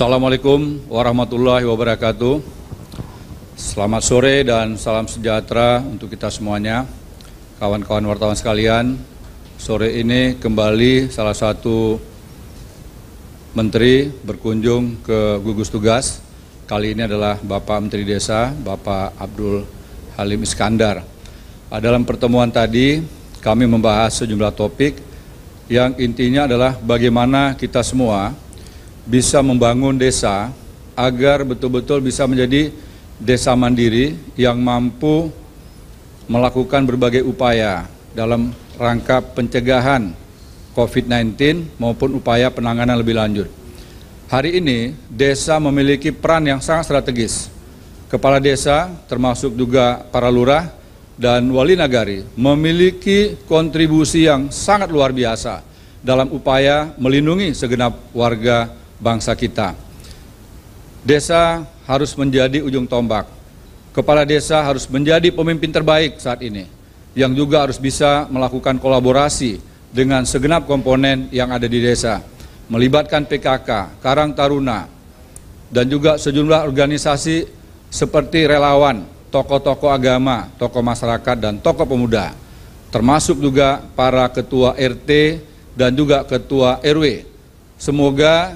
Assalamualaikum warahmatullahi wabarakatuh. Selamat sore dan salam sejahtera untuk kita semuanya. Kawan-kawan wartawan sekalian, sore ini kembali salah satu menteri berkunjung ke gugus tugas. Kali ini adalah Bapak Menteri Desa, Bapak Abdul Halim Iskandar. Ah, dalam pertemuan tadi, kami membahas sejumlah topik yang intinya adalah bagaimana kita semua bisa membangun desa agar betul-betul bisa menjadi desa mandiri yang mampu melakukan berbagai upaya dalam rangka pencegahan COVID-19 maupun upaya penanganan lebih lanjut. Hari ini desa memiliki peran yang sangat strategis. Kepala desa termasuk juga para lurah dan wali nagari memiliki kontribusi yang sangat luar biasa dalam upaya melindungi segenap warga bangsa kita. Desa harus menjadi ujung tombak. Kepala desa harus menjadi pemimpin terbaik saat ini, yang juga harus bisa melakukan kolaborasi dengan segenap komponen yang ada di desa, melibatkan PKK, Karang Taruna, dan juga sejumlah organisasi seperti relawan, tokoh-tokoh agama, tokoh masyarakat, dan tokoh pemuda, termasuk juga para ketua RT dan juga ketua RW. Semoga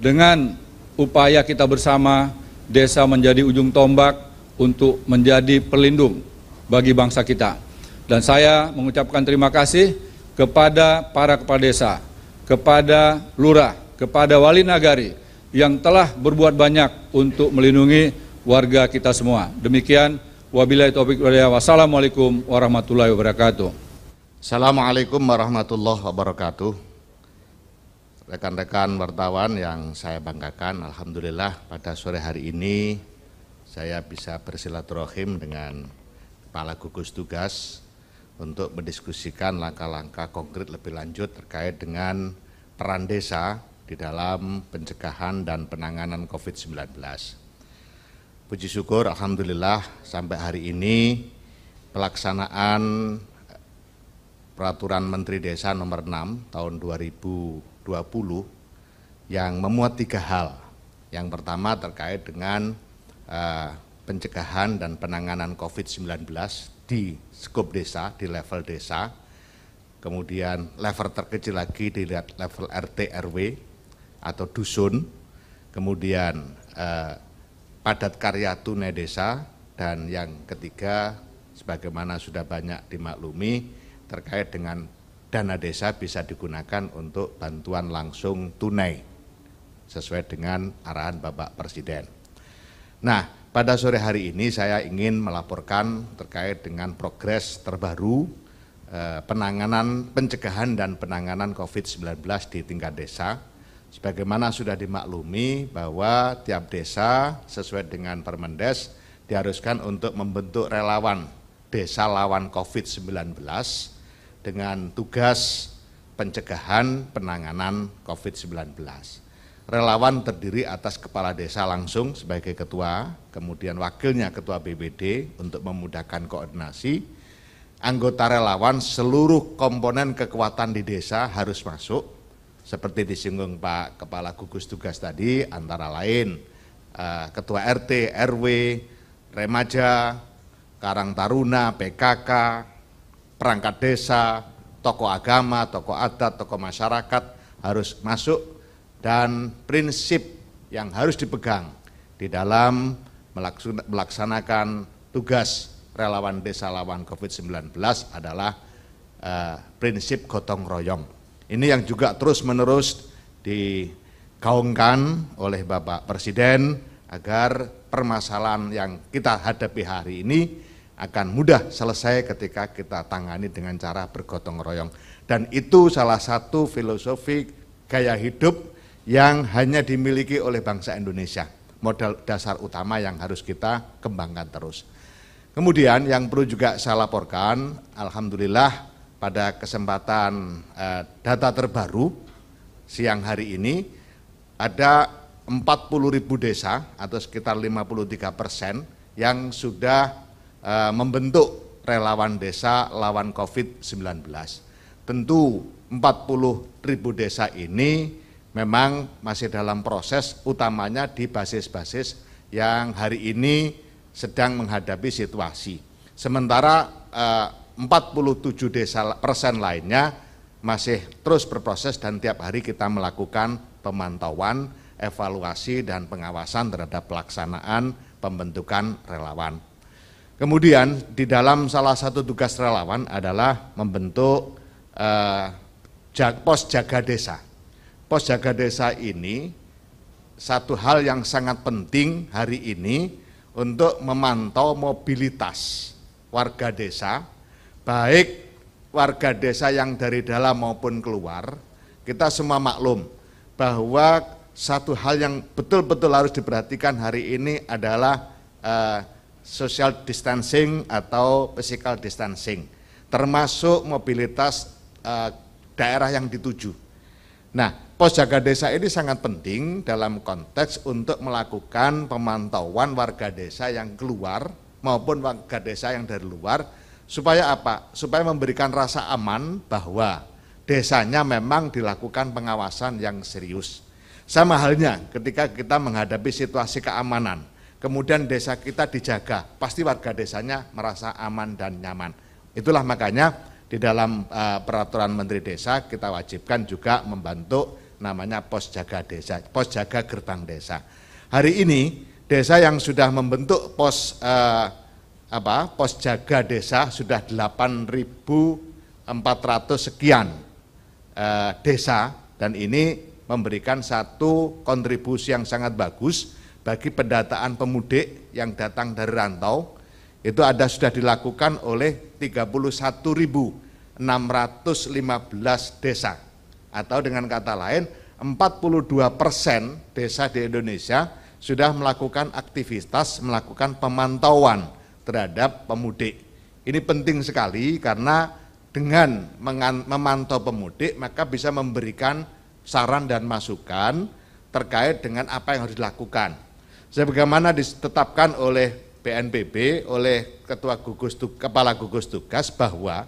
dengan upaya kita bersama, desa menjadi ujung tombak untuk menjadi pelindung bagi bangsa kita. Dan saya mengucapkan terima kasih kepada para kepala desa, kepada lurah, kepada wali nagari yang telah berbuat banyak untuk melindungi warga kita semua. Demikian, wabillahi taufiq walhidayah. Wassalamualaikum warahmatullahi wabarakatuh. Assalamualaikum warahmatullahi wabarakatuh rekan-rekan wartawan yang saya banggakan, Alhamdulillah pada sore hari ini saya bisa bersilaturahim dengan Kepala Gugus Tugas untuk mendiskusikan langkah-langkah konkret lebih lanjut terkait dengan peran desa di dalam pencegahan dan penanganan COVID-19. Puji syukur Alhamdulillah sampai hari ini pelaksanaan Peraturan Menteri Desa nomor 6 tahun 2020 yang memuat tiga hal. Yang pertama terkait dengan uh, pencegahan dan penanganan COVID-19 di skop desa, di level desa, kemudian level terkecil lagi dilihat level RT RW atau dusun, kemudian eh, padat karya tunai desa, dan yang ketiga sebagaimana sudah banyak dimaklumi terkait dengan dana desa bisa digunakan untuk bantuan langsung tunai sesuai dengan arahan Bapak Presiden. Nah, pada sore hari ini saya ingin melaporkan terkait dengan progres terbaru eh, penanganan pencegahan dan penanganan COVID-19 di tingkat desa. Sebagaimana sudah dimaklumi bahwa tiap desa sesuai dengan Permendes diharuskan untuk membentuk relawan desa lawan COVID-19 dengan tugas pencegahan penanganan COVID-19. Relawan terdiri atas kepala desa langsung sebagai ketua, kemudian wakilnya ketua BPD untuk memudahkan koordinasi. Anggota relawan seluruh komponen kekuatan di desa harus masuk, seperti disinggung Pak Kepala Gugus Tugas tadi, antara lain eh, Ketua RT, RW, Remaja, Karang Taruna, PKK, perangkat desa, tokoh agama, tokoh adat, tokoh masyarakat harus masuk dan prinsip yang harus dipegang di dalam melaksanakan tugas relawan desa lawan COVID-19 adalah eh, prinsip gotong royong. Ini yang juga terus-menerus digaungkan oleh Bapak Presiden agar permasalahan yang kita hadapi hari ini akan mudah selesai ketika kita tangani dengan cara bergotong royong. Dan itu salah satu filosofi gaya hidup yang hanya dimiliki oleh bangsa Indonesia. Modal dasar utama yang harus kita kembangkan terus. Kemudian yang perlu juga saya laporkan, Alhamdulillah pada kesempatan eh, data terbaru siang hari ini ada ribu desa atau sekitar 53 persen yang sudah Eh, membentuk relawan desa lawan COVID-19. Tentu 40 ribu desa ini memang masih dalam proses utamanya di basis-basis yang hari ini sedang menghadapi situasi. Sementara eh, puluh 47 desa persen lainnya masih terus berproses dan tiap hari kita melakukan pemantauan, evaluasi, dan pengawasan terhadap pelaksanaan pembentukan relawan. Kemudian di dalam salah satu tugas relawan adalah membentuk eh, pos jaga desa. Pos jaga desa ini satu hal yang sangat penting hari ini untuk memantau mobilitas warga desa, baik warga desa yang dari dalam maupun keluar. Kita semua maklum bahwa satu hal yang betul-betul harus diperhatikan hari ini adalah eh, social distancing atau physical distancing, termasuk mobilitas uh, daerah yang dituju. Nah, pos jaga desa ini sangat penting dalam konteks untuk melakukan pemantauan warga desa yang keluar maupun warga desa yang dari luar, supaya apa? Supaya memberikan rasa aman bahwa desanya memang dilakukan pengawasan yang serius. Sama halnya ketika kita menghadapi situasi keamanan kemudian desa kita dijaga, pasti warga desanya merasa aman dan nyaman. Itulah makanya di dalam uh, peraturan Menteri Desa kita wajibkan juga membantu namanya pos jaga desa, pos jaga gerbang desa. Hari ini desa yang sudah membentuk pos uh, apa? pos jaga desa sudah 8.400 sekian uh, desa dan ini memberikan satu kontribusi yang sangat bagus bagi pendataan pemudik yang datang dari rantau itu ada sudah dilakukan oleh 31.615 desa atau dengan kata lain 42 persen desa di Indonesia sudah melakukan aktivitas melakukan pemantauan terhadap pemudik. Ini penting sekali karena dengan memantau pemudik maka bisa memberikan saran dan masukan terkait dengan apa yang harus dilakukan sebagaimana ditetapkan oleh BNPB oleh ketua gugus kepala gugus tugas bahwa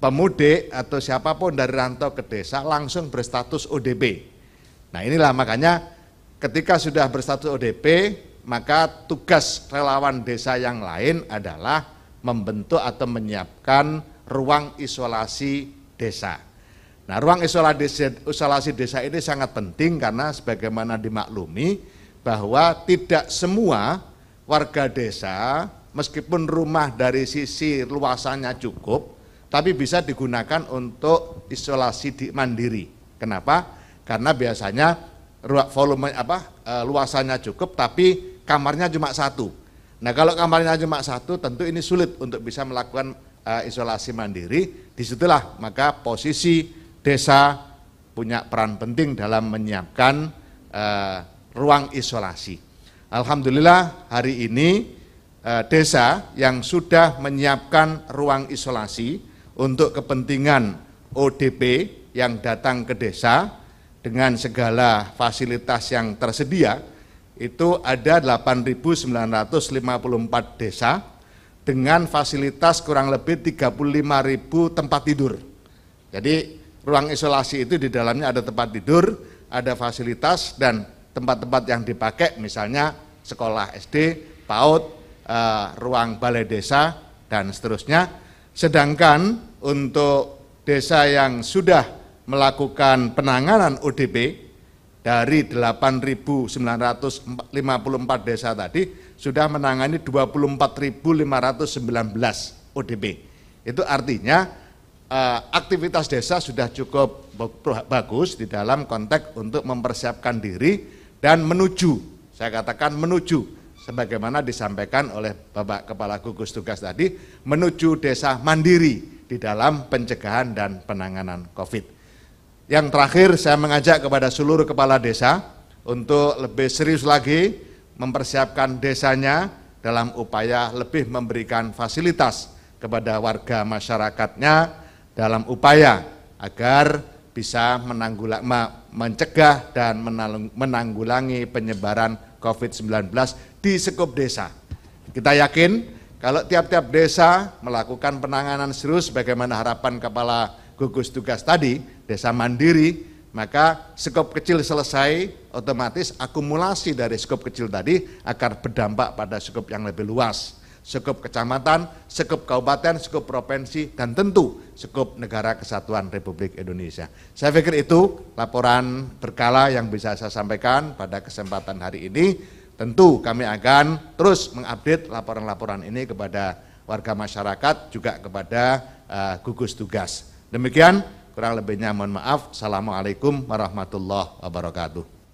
pemudik atau siapapun dari rantau ke desa langsung berstatus ODP. Nah inilah makanya ketika sudah berstatus ODP maka tugas relawan desa yang lain adalah membentuk atau menyiapkan ruang isolasi desa. Nah, ruang isolasi desa ini sangat penting karena sebagaimana dimaklumi bahwa tidak semua warga desa meskipun rumah dari sisi luasannya cukup tapi bisa digunakan untuk isolasi di mandiri. Kenapa? Karena biasanya volume apa e, luasannya cukup tapi kamarnya cuma satu. Nah kalau kamarnya cuma satu tentu ini sulit untuk bisa melakukan e, isolasi mandiri. Disitulah maka posisi desa punya peran penting dalam menyiapkan e, ruang isolasi. Alhamdulillah hari ini eh, desa yang sudah menyiapkan ruang isolasi untuk kepentingan ODP yang datang ke desa dengan segala fasilitas yang tersedia itu ada 8.954 desa dengan fasilitas kurang lebih 35.000 tempat tidur. Jadi ruang isolasi itu di dalamnya ada tempat tidur, ada fasilitas dan tempat-tempat yang dipakai misalnya sekolah SD, PAUD, eh, ruang balai desa dan seterusnya. Sedangkan untuk desa yang sudah melakukan penanganan ODP dari 8.954 desa tadi sudah menangani 24.519 ODP. Itu artinya eh, aktivitas desa sudah cukup bagus di dalam konteks untuk mempersiapkan diri dan menuju, saya katakan menuju, sebagaimana disampaikan oleh Bapak Kepala Gugus Tugas tadi, menuju desa mandiri di dalam pencegahan dan penanganan COVID. Yang terakhir saya mengajak kepada seluruh kepala desa untuk lebih serius lagi mempersiapkan desanya dalam upaya lebih memberikan fasilitas kepada warga masyarakatnya dalam upaya agar bisa menanggulang, mencegah dan menanggulangi penyebaran COVID-19 di sekup desa. Kita yakin kalau tiap-tiap desa melakukan penanganan serius bagaimana harapan kepala gugus tugas tadi, desa mandiri, maka skop kecil selesai, otomatis akumulasi dari skop kecil tadi akan berdampak pada skop yang lebih luas sekup kecamatan, sekup kabupaten, sekup provinsi, dan tentu sekup negara kesatuan Republik Indonesia. Saya pikir itu laporan berkala yang bisa saya sampaikan pada kesempatan hari ini. Tentu kami akan terus mengupdate laporan-laporan ini kepada warga masyarakat, juga kepada uh, gugus tugas. Demikian, kurang lebihnya mohon maaf. Assalamualaikum warahmatullahi wabarakatuh.